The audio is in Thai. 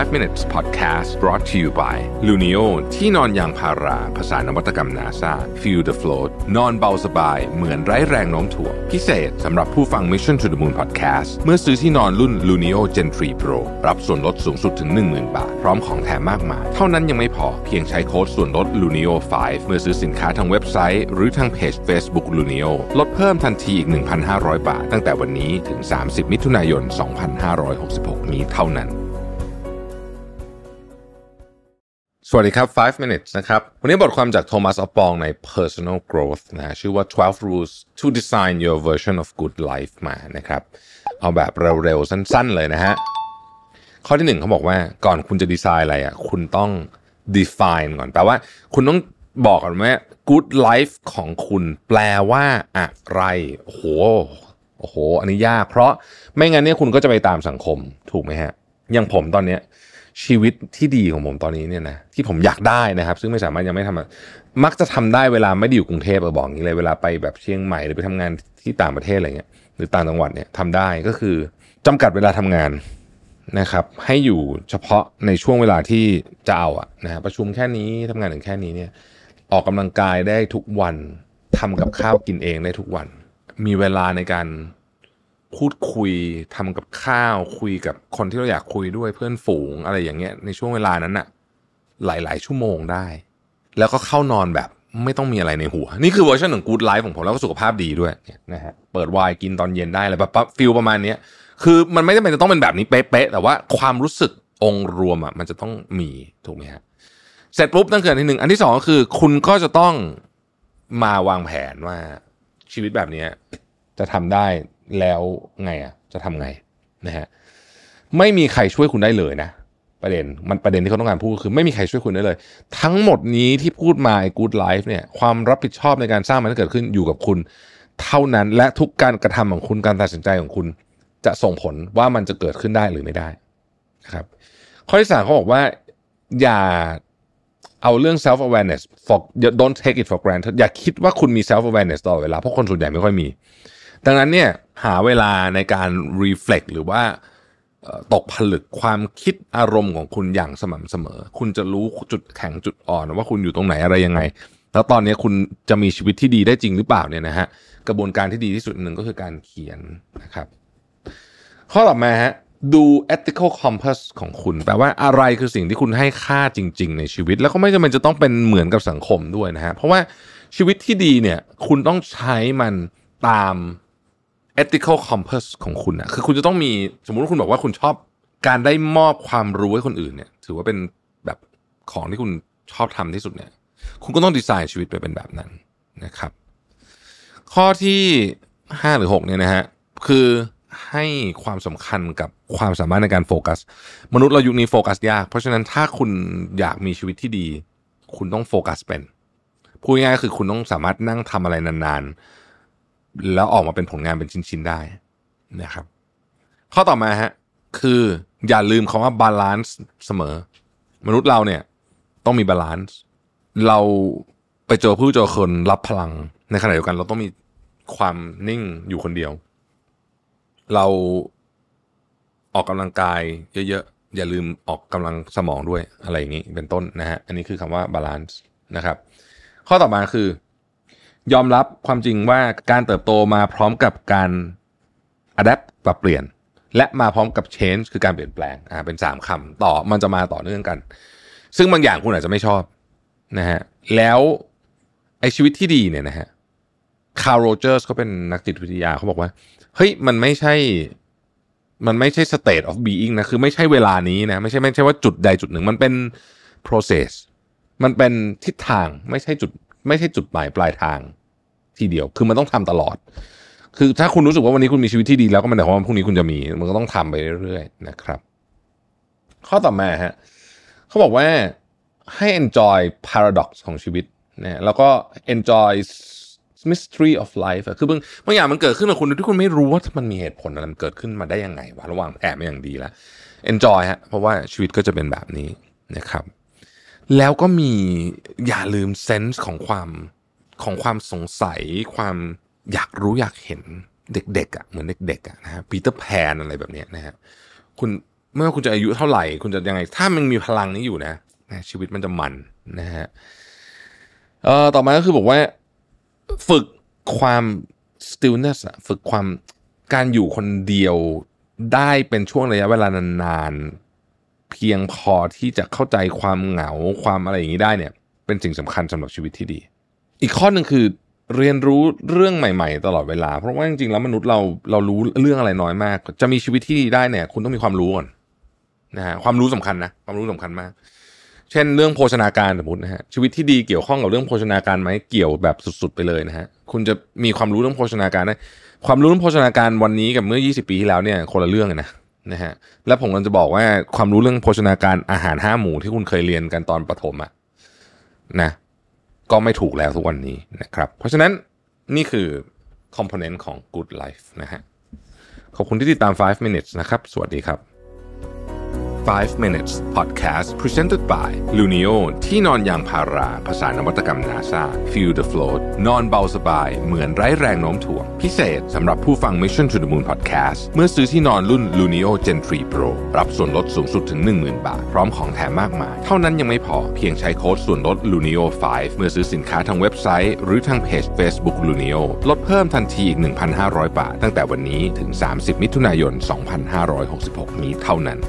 5 minutes podcast brought to you by Luno ที่นอนยางพาราภาษานวัตกรรม NASA feel the float นอนเบาสบายเหมือนไร้แรงโน้มถ่วง พิเศษสำหรับผู้ฟัง Mission to the Moon podcast เมื่อซื้อที่นอนรุ่น Luno Gen 3 Pro รับส่วนลดสูงสุดถึง 10,000บาท พร้อมของแถมมากมาย เท่านั้นยังไม่พอ เพียงใช้โค้ดส่วนลด Luno 5 เมื่อซื้อสินค้าทางเว็บไซต์หรือทางเพจ Facebook Luno ลดเพิ่มทันทีอีก 1,500 บาท ตั้งแต่วันนี้ถึง 30 มิถุนายน 2566นี้เท่านั้นสวัสดีครับ 5 minutes นะครับ วันนี้บทความจากโทมัสอปอง ใน personal growth นะชื่อว่า 12 rules to design your version of good life มานะครับ เอาแบบเร็วๆ สั้นๆเลยนะฮะ ข้อที่หนึ่งเขาบอกว่าก่อนคุณจะดีไซน์อะไรอ่ะคุณต้อง define ก่อน แปลว่าคุณต้องบอกก่อนว่า good life ของคุณแปลว่าอะไรโอ้โหโอ้โห อันนี้ยาก เพราะไม่งั้นเนี่ยคุณก็จะไปตามสังคมถูกไหมฮะ อย่างผมตอนเนี้ยชีวิตที่ดีของผมตอนนี้เนี่ยนะที่ผมอยากได้นะครับ ซึ่งไม่สามารถยังไม่ทำมักจะทำได้เวลาไม่ได้อยู่กรุงเทพเออบอกงี้เลย เวลาไปแบบเชียงใหม่หรือไปทำงานที่ต่างประเทศอะไรเงี้ย หรือต่างจังหวัดเนี่ยทำได้ก็คือ จำกัดเวลาทำงานนะครับ ให้อยู่เฉพาะในช่วงเวลาที่จะเอาอะนะประชุมแค่นี้ทำงานถึงแค่นี้เนี่ย ออกกำลังกายได้ทุกวันทำกับข้าวกินเองได้ทุกวัน มีเวลาในการพูดคุยทำกับข้าวคุยกับคนที่เราอยากคุยด้วยเพื่อนฝูงอะไรอย่างเงี้ยในช่วงเวลานั้นอะหลายหลายชั่วโมงได้ แล้วก็เข้านอนแบบไม่ต้องมีอะไรในหัว นี่คือเวอร์ชันของกูดไลฟ์ของผม แล้วก็สุขภาพดีด้วยนะฮะเปิดไวน์กินตอนเย็นได้อะไรแบบฟิลประมาณเนี้ย คือมันไม่จำเป็นจะต้องเป็นแบบนี้เป๊ะแต่ว่าความรู้สึกองค์รวมอะมันจะต้องมีถูกไหมฮะเสร็จปุ๊บนั่นคืออันที่หนึ่งอันที่สองก็คือคุณก็จะต้องมาวางแผนว่าชีวิตแบบนี้จะทำได้แล้วไงอ่ะจะทำไงนะฮะไม่มีใครช่วยคุณได้เลยนะ ประเด็นมันประเด็นที่เขาต้องการพูดคือ ไม่มีใครช่วยคุณได้เลย ทั้งหมดนี้ที่พูดมาไอ้กู๊ดไลฟ์เนี่ย ความรับผิดชอบในการสร้างมันเกิดขึ้นอยู่กับคุณ เท่านั้นและทุกการกระทำของคุณการตัดสินใจของคุณ จะส่งผลว่ามันจะเกิดขึ้นได้หรือไม่ได้นะครับข้อที่สามเขาบอกว่าอย่าเอาเรื่อง self awareness for don't take it for granted อย่าคิดว่าคุณมี self awareness ตลอดเวลาเพราะคนส่วนใหญ่ไม่ค่อยมีดังนั้นเนี่ยหาเวลาในการรีเฟล็กหรือว่าตกผลึกความคิดอารมณ์ของคุณอย่างสม่ำเสมอ คุณจะรู้จุดแข็งจุดอ่อนว่าคุณอยู่ตรงไหนอะไรยังไง แล้วตอนนี้คุณจะมีชีวิตที่ดีได้จริงหรือเปล่าเนี่ยนะฮะกระบวนการที่ดีที่สุดหนึ่งก็คือการเขียนนะครับ ข้อต่อมาฮะดู ethical compass ของคุณ แปลว่าอะไรคือสิ่งที่คุณให้ค่าจริงๆในชีวิต แล้วก็ไม่จำเป็นจะต้องเป็นเหมือนกับสังคมด้วยนะฮะเพราะว่าชีวิตที่ดีเนี่ยคุณต้องใช้มันตาม ethical compass ของคุณอะคือคุณจะต้องมีสมมุติว่าคุณบอกว่าคุณชอบการได้มอบความรู้ให้คนอื่นเนี่ย ถือว่าเป็นแบบของที่คุณชอบทำที่สุดเนี่ย คุณก็ต้องดีไซน์ชีวิตไปเป็นแบบนั้นนะครับ ข้อที่ห้าหรือหกเนี่ยนะฮะคือให้ความสำคัญกับความสามารถในการโฟกัส มนุษย์เรายุคนี้โฟกัสยาก เพราะฉะนั้นถ้าคุณอยากมีชีวิตที่ดี คุณต้องโฟกัสเป็นพูดง่ายๆคือคุณต้องสามารถนั่งทำอะไรนานๆแล้วออกมาเป็นผลงานเป็นชิ้นๆได้นะครับ ข้อต่อมาฮะคืออย่าลืมคาว่าบาลานซ์เสมอ มนุษย์เราเนี่ยต้องมีบาลานซ์เราไปเจอผู้เจอคนรับพลัง ในขณะเดียวกันเราต้องมีความนิ่งอยู่คนเดียว เราออกกำลังกาย เยอะๆอย่าลืมออกกำลังสมองด้วยอะไรอย่างนี้เป็นต้นนะฮะอันนี้คือคำว่าบาลานซ์นะครับข้อต่อมาคือยอมรับความจริงว่าการเติบโตมาพร้อมกับการ adapt ปรับเปลี่ยน และมาพร้อมกับ change คือการเปลี่ยนแปลงอ่าเป็น 3คํต่อมันจะมาต่อเนื่องกัน ซึ่งบางอย่างคุณอาจจะไม่ชอบนะฮะแล้วไอชีวิตที่ดีเนี่ยนะฮะคาร์โรเจอร์สเขาเป็นนักจิตวิทยาเขาบอกว่าเฮ้ยมันไม่ใช่มันไม่ใช่ state of being นะคือไม่ใช่เวลานี้นะไม่ใช่ไม่ใช่ว่าจุดใดจุดหนึ่ง มันเป็น process มันเป็นทิศทางไม่ใช่จุดไม่ใช่จุดหมายปลายทางทีเดียว คือมันต้องทำตลอด คือถ้าคุณรู้สึกว่าวันนี้คุณมีชีวิตที่ดีแล้วก็มันหมายความว่าพรุ่งนี้คุณจะมี มันก็ต้องทำไปเรื่อยๆ นะครับ ข้อต่อมาฮะเขาบอกว่าให้ enjoy paradox ของชีวิตนะแล้วก็ enjoy mystery of life คือบางบางอย่างมันเกิดขึ้นกับคุณที่คุณไม่รู้ว่ามันมีเหตุผลอะไรมันเกิดขึ้นมาได้ยังไงวะระหว่างแอบมาอย่างดีแล้ว enjoy ฮะเพราะว่าชีวิตก็จะเป็นแบบนี้นะครับแล้วก็มีอย่าลืมเซนส์ของความของความสงสัย ความอยากรู้อยากเห็นเด็กๆอะ่ะเหมือนเด็กๆอ่ะนะฮะ ปีเตอร์แพนอะไรแบบเนี้ยนะฮะคุณไม่ว่าคุณจะอายุเท่าไหร่ คุณจะยังไง ถ้ามันมีพลังนี้อยู่นะนะชีวิตมันจะมัน นะฮะเอ่อต่อมาก็คือบอกว่า ฝึกความ stillness ฝึกความการอยู่คนเดียวได้เป็นช่วงระยะเวลานานเพียงพอที่จะเข้าใจความเหงาความอะไรอย่างนี้ได้เนี่ย เป็นสิ่งสำคัญสำหรับชีวิตที่ดี อีกข้อหนึ่งคือ เรียนรู้เรื่องใหม่ๆตลอดเวลาเพราะว่าจริงๆแล้วมนุษย์เราเรารู้เรื่องอะไรน้อยมาก จะมีชีวิตที่ดีได้เนี่ย คุณต้องมีความรู้ก่อนนะฮะความรู้สำคัญนะความรู้สำคัญมาก เช่น เรื่องโภชนาการสมมตินะฮะชีวิตที่ดีเกี่ยวข้องกับเรื่องโภชนาการไหมเกี่ยวแบบสุดๆไปเลยนะฮะ คุณจะมีความรู้เรื่องโภชนาการได้ความรู้เรื่องโภชนาการวันนี้กับเมื่อ 20 ปีที่แล้วเนี่ย คนละเรื่องนะนะฮะแล้วผมกำลังจะบอกว่าความรู้เรื่องโภชนาการอาหารห้าหมู่ที่คุณเคยเรียนกันตอนประถมอะนะก็ไม่ถูกแล้วทุกวันนี้นะครับ เพราะฉะนั้นนี่คือคอมโพเนนต์ของ Good Life นะฮะขอบคุณที่ติดตาม 5 minutes นะครับ สวัสดีครับ5 minutes podcast presented by Luno ที่นอนยางพาราภาษานวัตกรรม NASA feel the float นอนเบาสบาย เหมือนไร้แรงโน้มถ่วง พิเศษสำหรับผู้ฟัง Mission to the Moon podcast เมื่อซื้อที่นอนรุ่น Luno Gen 3 Pro รับส่วนลดสูงสุดถึง 10,000 บาท พร้อมของแถมมากมาย เท่านั้นยังไม่พอ เพียงใช้โค้ดส่วนลด Luno 5 เมื่อซื้อสินค้าทางเว็บไซต์หรือทางเพจ Facebook Luno ลดเพิ่มทันทีอีก1,500บาทตั้งแต่วันนี้ถึง 30 มิถุนายน 2566นี้เท่านั้น